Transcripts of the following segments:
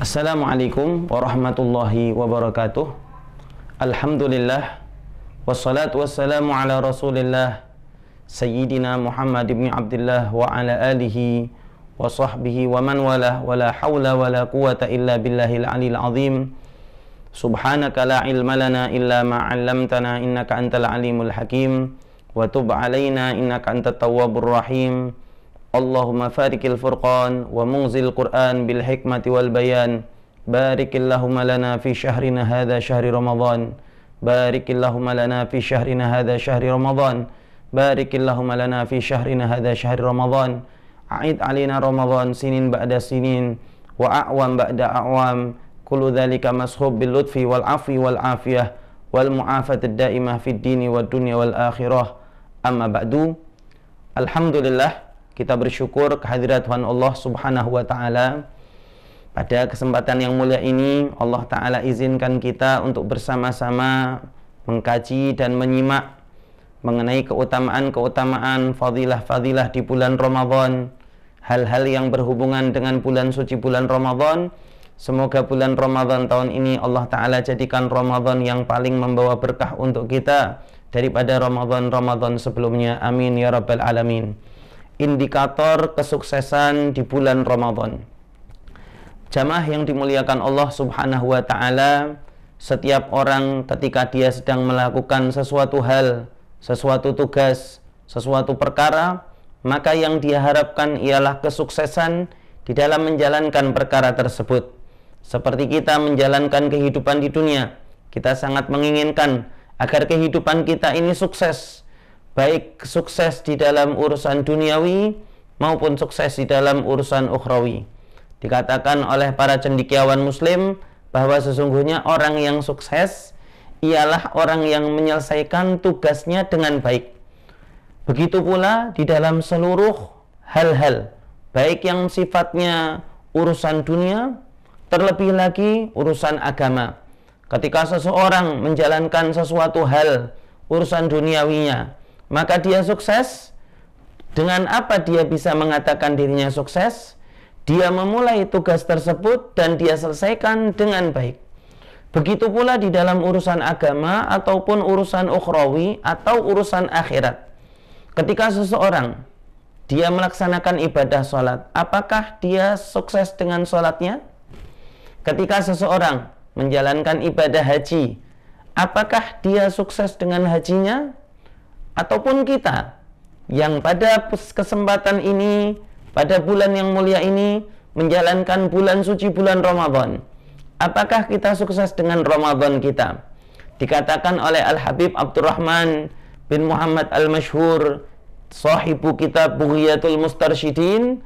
Assalamualaikum warahmatullahi wabarakatuh Alhamdulillah Wassalatu wassalamu ala rasulillah Sayyidina Muhammad ibn Abdullah Wa ala alihi wa sahbihi wa man walah Wa la hawla wa la quwata illa billahil alil azim Subhanaka la ilma lana illa ma'allamtana Innaka antal alimul hakim Wa tub alaina innaka antat tawwabur rahim اللهم فارق الفرقان ومنزل القرآن بالحكمة والبيان بارك اللهم لنا في شهرنا هذا شهر رمضان بارك اللهم لنا في شهرنا هذا شهر رمضان بارك اللهم لنا في شهرنا هذا شهر رمضان عيد علينا رمضان سنين بعد سنين وأعوام بعد أعوام كل ذلك مسحوب باللطف والعفو والعافية والمعافة الدائمة في الدين والدنيا والآخرة أما بعد الحمد لله Kita bersyukur kehadirat Tuhan Allah Subhanahu wa taala. Pada kesempatan yang mulia ini Allah taala izinkan kita untuk bersama-sama mengkaji dan menyimak mengenai keutamaan-keutamaan fadilah-fadilah di bulan Ramadan, hal-hal yang berhubungan dengan bulan suci bulan Ramadan. Semoga bulan Ramadan tahun ini Allah taala jadikan Ramadan yang paling membawa berkah untuk kita daripada Ramadan-Ramadan sebelumnya. Amin ya rabbal alamin indikator kesuksesan di bulan Ramadan. Jamaah yang dimuliakan Allah Subhanahu wa taala, setiap orang ketika dia sedang melakukan sesuatu hal, sesuatu tugas, sesuatu perkara, maka yang diharapkan ialah kesuksesan di dalam menjalankan perkara tersebut. Seperti kita menjalankan kehidupan di dunia, kita sangat menginginkan agar kehidupan kita ini sukses baik sukses di dalam urusan duniawi maupun sukses di dalam urusan ukhrawi. Dikatakan oleh para cendikiawan muslim bahwa sesungguhnya orang yang sukses ialah orang yang menyelesaikan tugasnya dengan baik. Begitu pula di dalam seluruh hal-hal, baik yang sifatnya urusan dunia, terlebih lagi urusan agama. Ketika seseorang menjalankan sesuatu hal, urusan duniawinya, maka dia sukses. Dengan apa dia bisa mengatakan dirinya sukses? Dia memulai tugas tersebut dan dia selesaikan dengan baik. Begitu pula di dalam urusan agama ataupun urusan ukhrawi atau urusan akhirat. Ketika seseorang dia melaksanakan ibadah sholat, apakah dia sukses dengan sholatnya? Ketika seseorang menjalankan ibadah haji, apakah dia sukses dengan hajinya? ataupun kita yang pada kesempatan ini, pada bulan yang mulia ini menjalankan bulan suci bulan Ramadan. Apakah kita sukses dengan Ramadan kita? Dikatakan oleh Al-Habib Abdurrahman bin Muhammad Al-Mashhur, sahibu kitab Bughiyatul Mustarsyidin,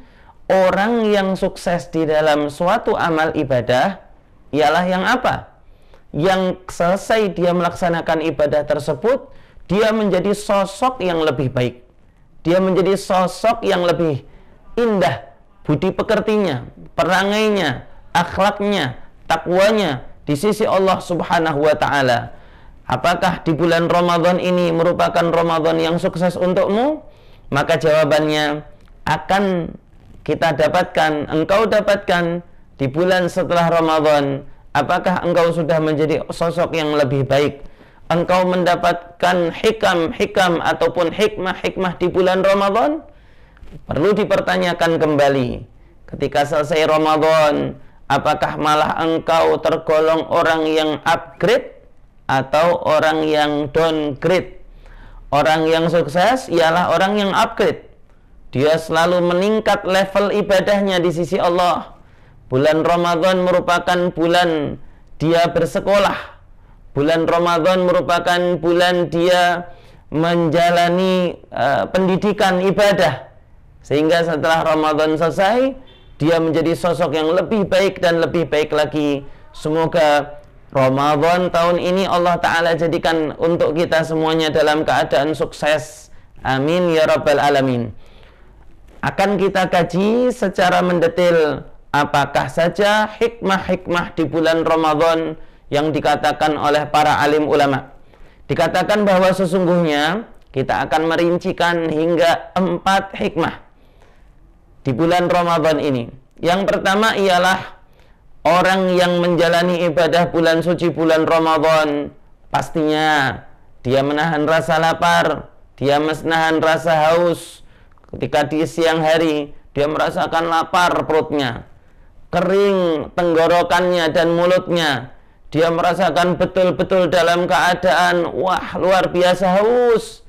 orang yang sukses di dalam suatu amal ibadah ialah yang apa? Yang selesai dia melaksanakan ibadah tersebut, dia menjadi sosok yang lebih baik. Dia menjadi sosok yang lebih indah budi pekertinya, perangainya, akhlaknya, takwanya di sisi Allah Subhanahu wa taala. Apakah di bulan Ramadan ini merupakan Ramadan yang sukses untukmu? Maka jawabannya akan kita dapatkan, engkau dapatkan di bulan setelah Ramadan. Apakah engkau sudah menjadi sosok yang lebih baik? engkau mendapatkan hikam-hikam ataupun hikmah-hikmah di bulan Ramadan? Perlu dipertanyakan kembali. Ketika selesai Ramadan, apakah malah engkau tergolong orang yang upgrade atau orang yang downgrade? Orang yang sukses ialah orang yang upgrade. Dia selalu meningkat level ibadahnya di sisi Allah. Bulan Ramadan merupakan bulan dia bersekolah Bulan Ramadan merupakan bulan dia menjalani uh, pendidikan ibadah. Sehingga setelah Ramadan selesai, dia menjadi sosok yang lebih baik dan lebih baik lagi. Semoga Ramadan tahun ini Allah Ta'ala jadikan untuk kita semuanya dalam keadaan sukses. Amin ya Rabbal Alamin. Akan kita kaji secara mendetil apakah saja hikmah-hikmah di bulan Ramadan yang dikatakan oleh para alim ulama. Dikatakan bahwa sesungguhnya kita akan merincikan hingga empat hikmah di bulan Ramadan ini. Yang pertama ialah orang yang menjalani ibadah bulan suci bulan Ramadan pastinya dia menahan rasa lapar, dia menahan rasa haus. Ketika di siang hari dia merasakan lapar perutnya, kering tenggorokannya dan mulutnya, dia merasakan betul-betul dalam keadaan wah luar biasa haus,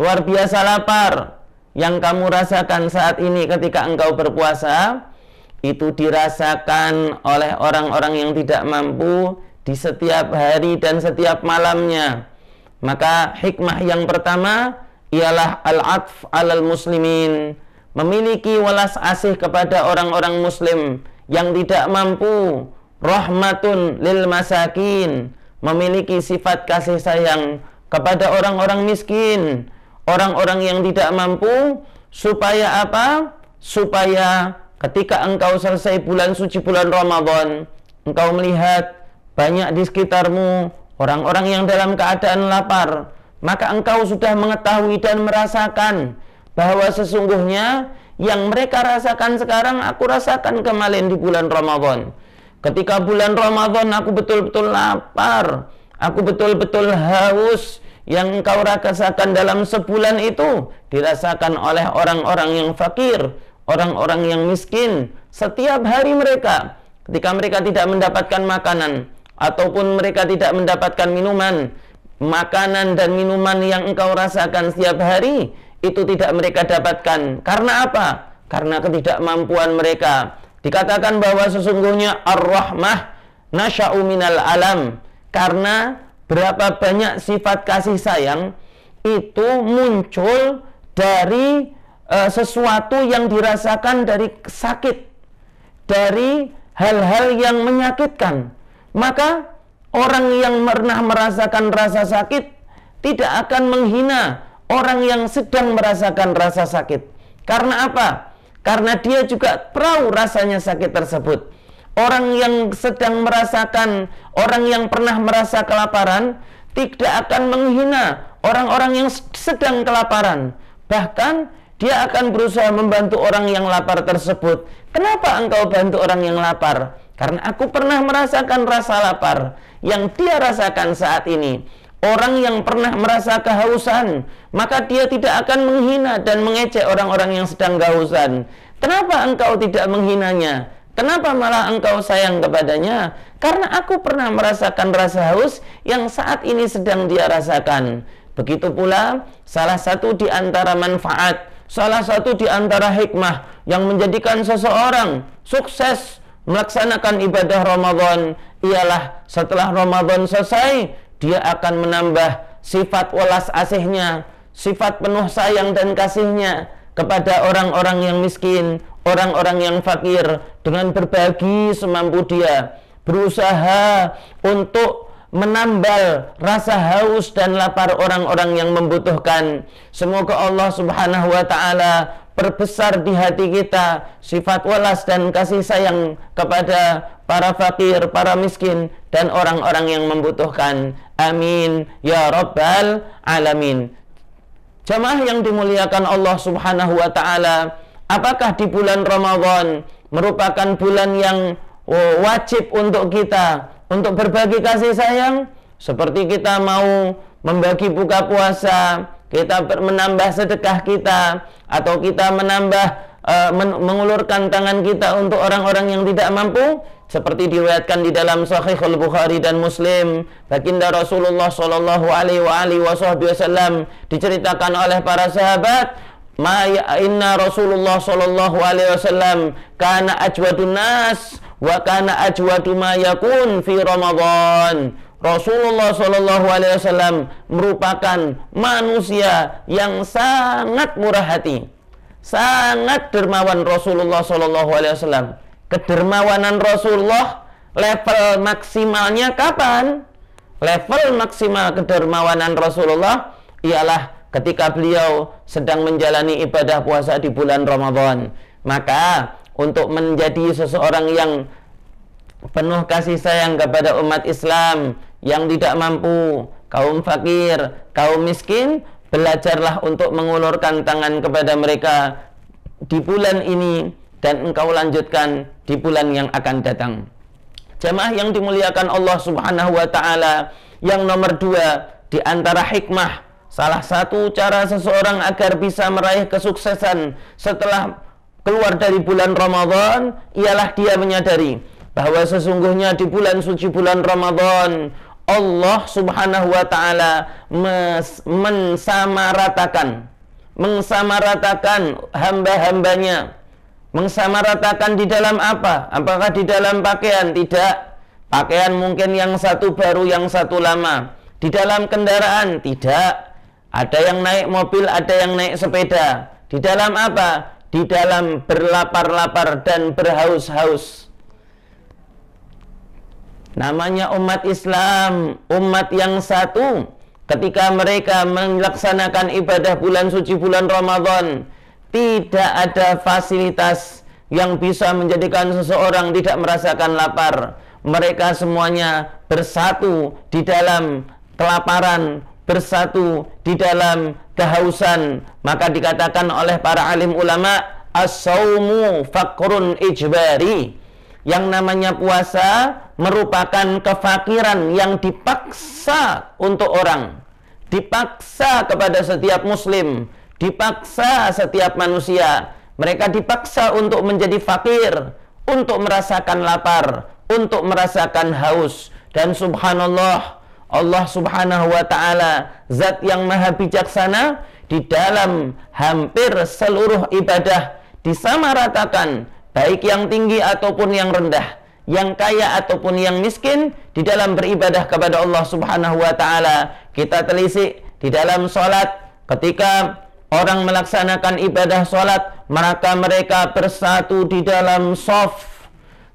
luar biasa lapar. Yang kamu rasakan saat ini ketika engkau berpuasa itu dirasakan oleh orang-orang yang tidak mampu di setiap hari dan setiap malamnya. Maka hikmah yang pertama ialah al-atf alal muslimin, memiliki welas asih kepada orang-orang muslim yang tidak mampu rahmatun lil masakin memiliki sifat kasih sayang kepada orang-orang miskin orang-orang yang tidak mampu supaya apa supaya ketika engkau selesai bulan suci bulan Ramadan engkau melihat banyak di sekitarmu orang-orang yang dalam keadaan lapar maka engkau sudah mengetahui dan merasakan bahwa sesungguhnya yang mereka rasakan sekarang aku rasakan kemarin di bulan Ramadan Ketika bulan Ramadan aku betul-betul lapar, aku betul-betul haus yang engkau rasakan dalam sebulan itu dirasakan oleh orang-orang yang fakir, orang-orang yang miskin. Setiap hari mereka ketika mereka tidak mendapatkan makanan ataupun mereka tidak mendapatkan minuman, makanan dan minuman yang engkau rasakan setiap hari itu tidak mereka dapatkan. Karena apa? Karena ketidakmampuan mereka Dikatakan bahwa sesungguhnya Ar-Rahmah nasya'u minal alam karena berapa banyak sifat kasih sayang itu muncul dari e, sesuatu yang dirasakan dari sakit, dari hal-hal yang menyakitkan. Maka orang yang pernah merasakan rasa sakit tidak akan menghina orang yang sedang merasakan rasa sakit. Karena apa? karena dia juga perahu rasanya sakit tersebut. Orang yang sedang merasakan, orang yang pernah merasa kelaparan, tidak akan menghina orang-orang yang sedang kelaparan. Bahkan dia akan berusaha membantu orang yang lapar tersebut. Kenapa engkau bantu orang yang lapar? Karena aku pernah merasakan rasa lapar yang dia rasakan saat ini Orang yang pernah merasa kehausan, maka dia tidak akan menghina dan mengecek orang-orang yang sedang kehausan. Kenapa engkau tidak menghinanya? Kenapa malah engkau sayang kepadanya? Karena aku pernah merasakan rasa haus yang saat ini sedang dia rasakan. Begitu pula salah satu di antara manfaat, salah satu di antara hikmah yang menjadikan seseorang sukses melaksanakan ibadah Ramadan ialah setelah Ramadan selesai dia akan menambah sifat welas asihnya, sifat penuh sayang dan kasihnya kepada orang-orang yang miskin, orang-orang yang fakir dengan berbagi semampu dia, berusaha untuk menambal rasa haus dan lapar orang-orang yang membutuhkan. Semoga Allah Subhanahu wa taala perbesar di hati kita sifat welas dan kasih sayang kepada para fakir, para miskin dan orang-orang yang membutuhkan. Amin ya rabbal alamin. Jamaah yang dimuliakan Allah Subhanahu wa taala, apakah di bulan Ramadan merupakan bulan yang e, wajib untuk kita untuk berbagi kasih sayang seperti kita mau membagi buka puasa, kita menambah sedekah kita atau kita menambah uh, mengulurkan tangan kita untuk orang-orang yang tidak mampu seperti diriwayatkan di dalam Sahih al Bukhari dan Muslim baginda Rasulullah Shallallahu Alaihi Wasallam diceritakan oleh para sahabat ma ya, inna Rasulullah Shallallahu Alaihi Wasallam karena ajwadun nas wa kana ajwadu ma yakun fi Ramadan Rasulullah Shallallahu Alaihi Wasallam merupakan manusia yang sangat murah hati sangat dermawan Rasulullah Shallallahu Alaihi Wasallam Kedermawanan Rasulullah level maksimalnya kapan? Level maksimal kedermawanan Rasulullah ialah ketika beliau sedang menjalani ibadah puasa di bulan Ramadan. Maka untuk menjadi seseorang yang penuh kasih sayang kepada umat Islam yang tidak mampu, kaum fakir, kaum miskin, belajarlah untuk mengulurkan tangan kepada mereka di bulan ini dan engkau lanjutkan di bulan yang akan datang. Jemaah yang dimuliakan Allah Subhanahu wa taala, yang nomor dua di antara hikmah, salah satu cara seseorang agar bisa meraih kesuksesan setelah keluar dari bulan Ramadan ialah dia menyadari bahwa sesungguhnya di bulan suci bulan Ramadan Allah Subhanahu wa taala mensamaratakan mensamaratakan hamba-hambanya Mengsamaratakan di dalam apa? Apakah di dalam pakaian? Tidak. Pakaian mungkin yang satu baru, yang satu lama. Di dalam kendaraan? Tidak. Ada yang naik mobil, ada yang naik sepeda. Di dalam apa? Di dalam berlapar-lapar dan berhaus-haus. Namanya umat Islam, umat yang satu. Ketika mereka melaksanakan ibadah bulan suci bulan Ramadan, tidak ada fasilitas yang bisa menjadikan seseorang tidak merasakan lapar. Mereka semuanya bersatu di dalam kelaparan, bersatu di dalam kehausan. Maka dikatakan oleh para alim ulama, as-saumu fakrun ijbari. Yang namanya puasa merupakan kefakiran yang dipaksa untuk orang, dipaksa kepada setiap muslim Dipaksa setiap manusia. Mereka dipaksa untuk menjadi fakir, untuk merasakan lapar, untuk merasakan haus. Dan subhanallah, Allah subhanahu wa ta'ala, zat yang maha bijaksana, di dalam hampir seluruh ibadah disamaratakan, baik yang tinggi ataupun yang rendah yang kaya ataupun yang miskin di dalam beribadah kepada Allah Subhanahu wa taala. Kita telisik di dalam sholat ketika orang melaksanakan ibadah sholat maka mereka bersatu di dalam sof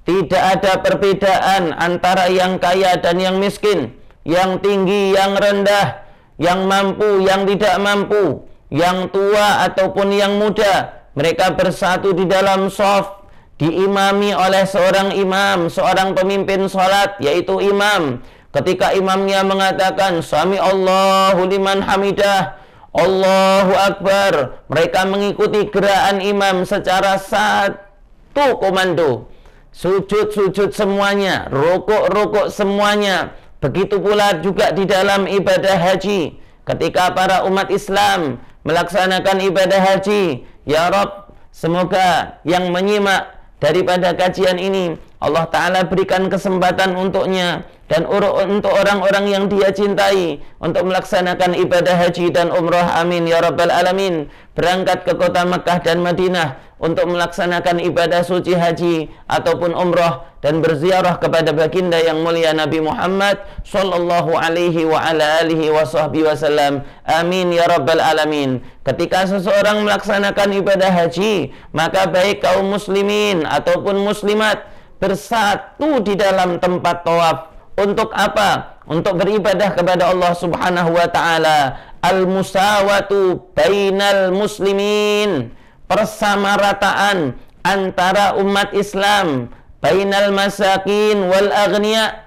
tidak ada perbedaan antara yang kaya dan yang miskin yang tinggi yang rendah yang mampu yang tidak mampu yang tua ataupun yang muda mereka bersatu di dalam sof diimami oleh seorang imam seorang pemimpin sholat yaitu imam ketika imamnya mengatakan suami Allahu liman hamidah Allahu Akbar. Mereka mengikuti gerakan imam secara satu komando. Sujud-sujud semuanya, rokok-rokok semuanya. Begitu pula juga di dalam ibadah haji. Ketika para umat Islam melaksanakan ibadah haji, ya Rob, semoga yang menyimak daripada kajian ini Allah Ta'ala berikan kesempatan untuknya dan untuk orang-orang yang dia cintai untuk melaksanakan ibadah haji dan umroh amin ya rabbal alamin berangkat ke kota Mekah dan Madinah untuk melaksanakan ibadah suci haji ataupun umroh dan berziarah kepada baginda yang mulia Nabi Muhammad sallallahu alaihi wa ala alihi wa wasallam amin ya rabbal alamin ketika seseorang melaksanakan ibadah haji maka baik kaum muslimin ataupun muslimat bersatu di dalam tempat tawaf untuk apa? Untuk beribadah kepada Allah Subhanahu wa taala. Al-musawatu bainal muslimin. Persamarataan antara umat Islam bainal masakin wal aghnia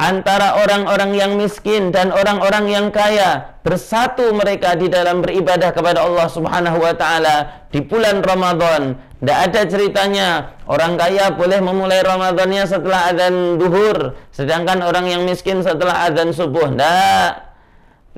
antara orang-orang yang miskin dan orang-orang yang kaya bersatu mereka di dalam beribadah kepada Allah Subhanahu wa taala di bulan Ramadan tidak ada ceritanya orang kaya boleh memulai Ramadannya setelah adzan duhur, sedangkan orang yang miskin setelah adzan subuh. Tidak.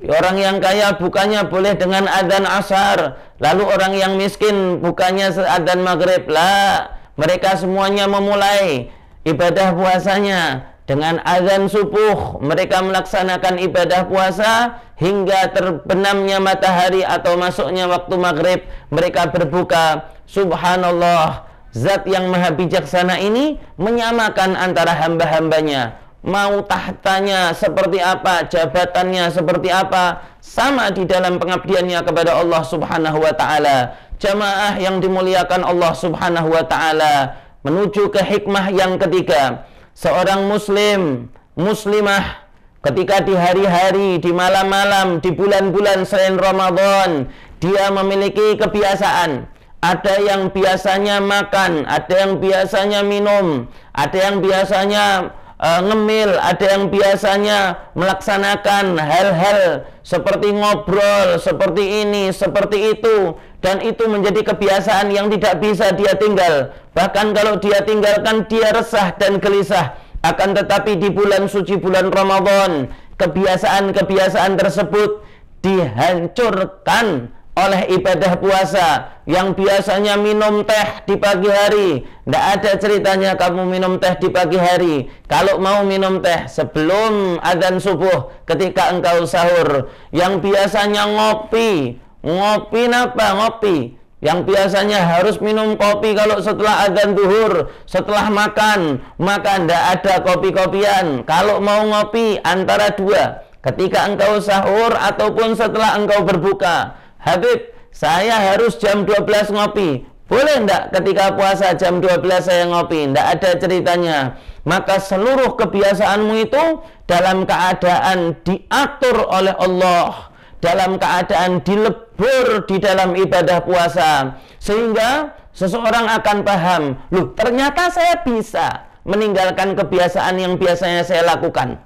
Orang yang kaya bukannya boleh dengan adzan asar, lalu orang yang miskin bukannya adzan maghrib. Lah, mereka semuanya memulai ibadah puasanya dengan azan subuh mereka melaksanakan ibadah puasa hingga terbenamnya matahari atau masuknya waktu maghrib mereka berbuka subhanallah zat yang maha bijaksana ini menyamakan antara hamba-hambanya mau tahtanya seperti apa jabatannya seperti apa sama di dalam pengabdiannya kepada Allah subhanahu wa ta'ala jamaah yang dimuliakan Allah subhanahu wa ta'ala menuju ke hikmah yang ketiga seorang muslim muslimah ketika di hari-hari, di malam-malam, di bulan-bulan selain Ramadan, dia memiliki kebiasaan ada yang biasanya makan, ada yang biasanya minum, ada yang biasanya uh, ngemil, ada yang biasanya melaksanakan hal-hal seperti ngobrol, seperti ini, seperti itu, dan itu menjadi kebiasaan yang tidak bisa dia tinggal. Bahkan kalau dia tinggalkan, dia resah dan gelisah. Akan tetapi di bulan suci bulan Ramadan, kebiasaan-kebiasaan tersebut dihancurkan oleh ibadah puasa yang biasanya minum teh di pagi hari. Tidak ada ceritanya kamu minum teh di pagi hari. Kalau mau minum teh sebelum adzan subuh ketika engkau sahur. Yang biasanya ngopi. Ngopi apa? Ngopi. Yang biasanya harus minum kopi kalau setelah adzan duhur, setelah makan, makan tidak ada kopi-kopian. Kalau mau ngopi antara dua, ketika engkau sahur ataupun setelah engkau berbuka. Habib, saya harus jam 12 ngopi. Boleh enggak ketika puasa jam 12 saya ngopi? Enggak ada ceritanya. Maka seluruh kebiasaanmu itu dalam keadaan diatur oleh Allah. Dalam keadaan dilebur di dalam ibadah puasa. Sehingga seseorang akan paham. Loh, ternyata saya bisa meninggalkan kebiasaan yang biasanya saya lakukan.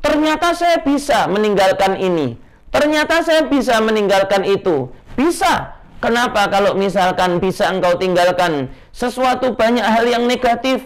Ternyata saya bisa meninggalkan ini Ternyata saya bisa meninggalkan itu. Bisa. Kenapa kalau misalkan bisa engkau tinggalkan sesuatu banyak hal yang negatif?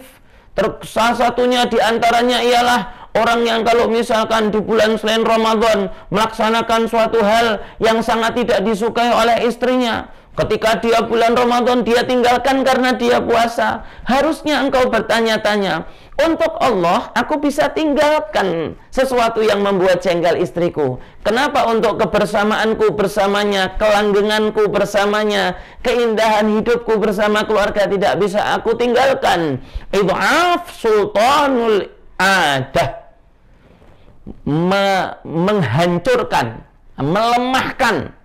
salah satunya diantaranya ialah orang yang kalau misalkan di bulan selain Ramadan melaksanakan suatu hal yang sangat tidak disukai oleh istrinya Ketika dia bulan Ramadan dia tinggalkan karena dia puasa. Harusnya engkau bertanya-tanya, untuk Allah aku bisa tinggalkan sesuatu yang membuat jengkel istriku. Kenapa untuk kebersamaanku bersamanya, kelanggenganku bersamanya, keindahan hidupku bersama keluarga tidak bisa aku tinggalkan? Idu'af sultanul adah. Me menghancurkan, melemahkan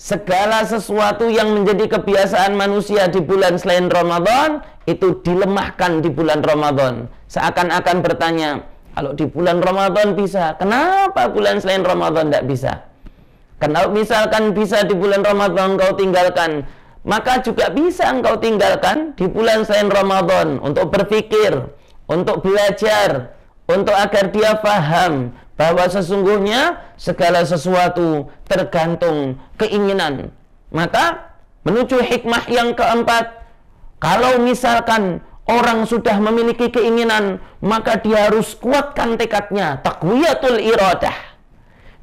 segala sesuatu yang menjadi kebiasaan manusia di bulan selain Ramadan itu dilemahkan di bulan Ramadan. Seakan-akan bertanya, kalau di bulan Ramadan bisa, kenapa bulan selain Ramadan tidak bisa? Kalau misalkan bisa di bulan Ramadan engkau tinggalkan, maka juga bisa engkau tinggalkan di bulan selain Ramadan untuk berpikir, untuk belajar, untuk agar dia paham, bahwa sesungguhnya segala sesuatu tergantung keinginan. Maka menuju hikmah yang keempat, kalau misalkan orang sudah memiliki keinginan, maka dia harus kuatkan tekadnya, takwiyatul iradah.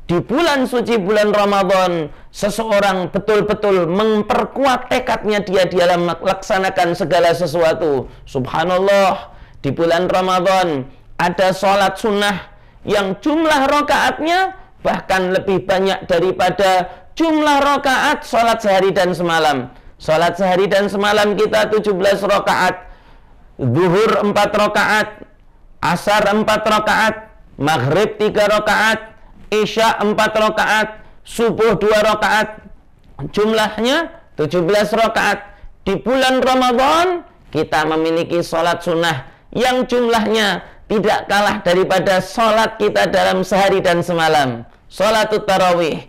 Di bulan suci bulan Ramadan, seseorang betul-betul memperkuat tekadnya dia dalam melaksanakan segala sesuatu. Subhanallah, di bulan Ramadan ada sholat sunnah yang jumlah rokaatnya bahkan lebih banyak daripada jumlah rokaat sholat sehari dan semalam. Sholat sehari dan semalam kita 17 rokaat, zuhur 4 rokaat, asar 4 rokaat, maghrib 3 rokaat, isya 4 rokaat, subuh 2 rokaat. Jumlahnya 17 rokaat. Di bulan Ramadan kita memiliki sholat sunnah yang jumlahnya tidak kalah daripada sholat kita dalam sehari dan semalam. Sholat tarawih.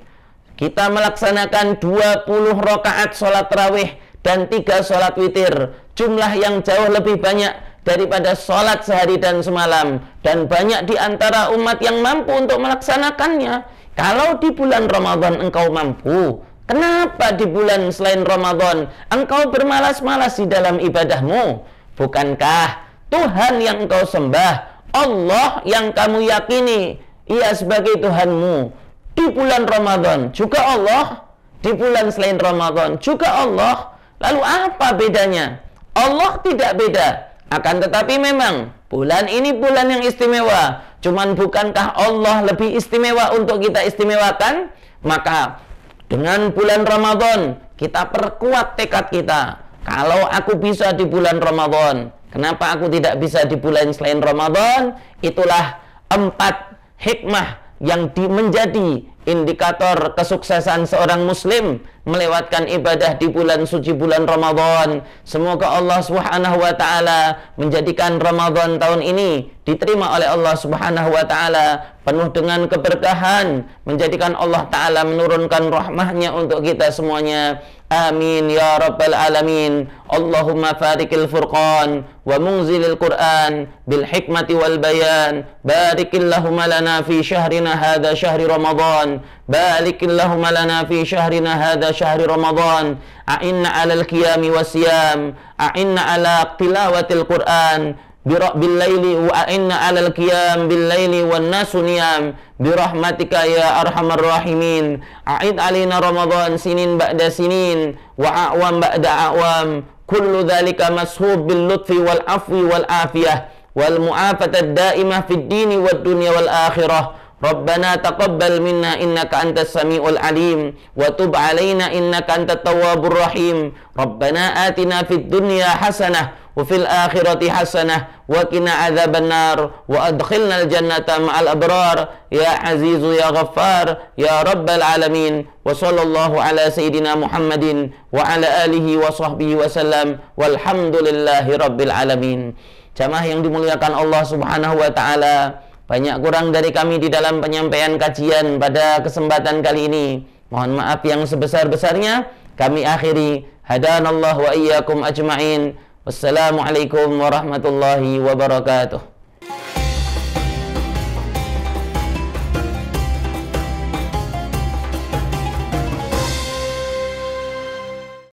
Kita melaksanakan 20 rokaat sholat tarawih dan 3 sholat witir. Jumlah yang jauh lebih banyak daripada sholat sehari dan semalam. Dan banyak di antara umat yang mampu untuk melaksanakannya. Kalau di bulan Ramadan engkau mampu, kenapa di bulan selain Ramadan engkau bermalas-malas di dalam ibadahmu? Bukankah Tuhan yang engkau sembah Allah yang kamu yakini ia sebagai Tuhanmu di bulan Ramadan juga Allah di bulan selain Ramadan juga Allah lalu apa bedanya Allah tidak beda akan tetapi memang bulan ini bulan yang istimewa cuman bukankah Allah lebih istimewa untuk kita istimewakan maka dengan bulan Ramadan kita perkuat tekad kita kalau aku bisa di bulan Ramadan Kenapa aku tidak bisa di bulan selain Ramadan? Itulah empat hikmah yang menjadi indikator kesuksesan seorang muslim melewatkan ibadah di bulan suci bulan Ramadan. Semoga Allah Subhanahu wa taala menjadikan Ramadan tahun ini diterima oleh Allah Subhanahu wa taala penuh dengan keberkahan, menjadikan Allah taala menurunkan rahmahnya untuk kita semuanya. Amin ya rabbal alamin. Allahumma farikil furqan wa munzilil Qur'an bil hikmati wal bayan. Barikillahumma lana fi syahrina hadza syahri Ramadan. بارك اللهم لنا في شهرنا هذا شهر رمضان أعنا على القيام والصيام أعنا على تلاوة القرآن بالليل وأعنا على القيام بالليل والناس نيام برحمتك يا أرحم الراحمين أعد علينا رمضان سنين بعد سنين وأعوام بعد أعوام كل ذلك مسحوب باللطف والعفو والعافية والمعافة الدائمة في الدين والدنيا والآخرة Rabbana taqabbal minna innaka antas samiul alim wa tub alaina innaka antat tawwabur rahim Rabbana atina fid dunya hasanah wa fil akhirati hasanah wa qina adzaban nar wa al jannata ma'al abrar ya aziz, ya ghaffar ya rabbal alamin wa sallallahu ala sayidina Muhammadin wa ala alihi wa sahbihi wa sallam walhamdulillahi rabbil alamin jamaah yang dimuliakan Allah Subhanahu wa taala banyak kurang dari kami di dalam penyampaian kajian pada kesempatan kali ini. Mohon maaf yang sebesar-besarnya. Kami akhiri. Hadanallah wa iyyakum ajma'in. Wassalamualaikum warahmatullahi wabarakatuh.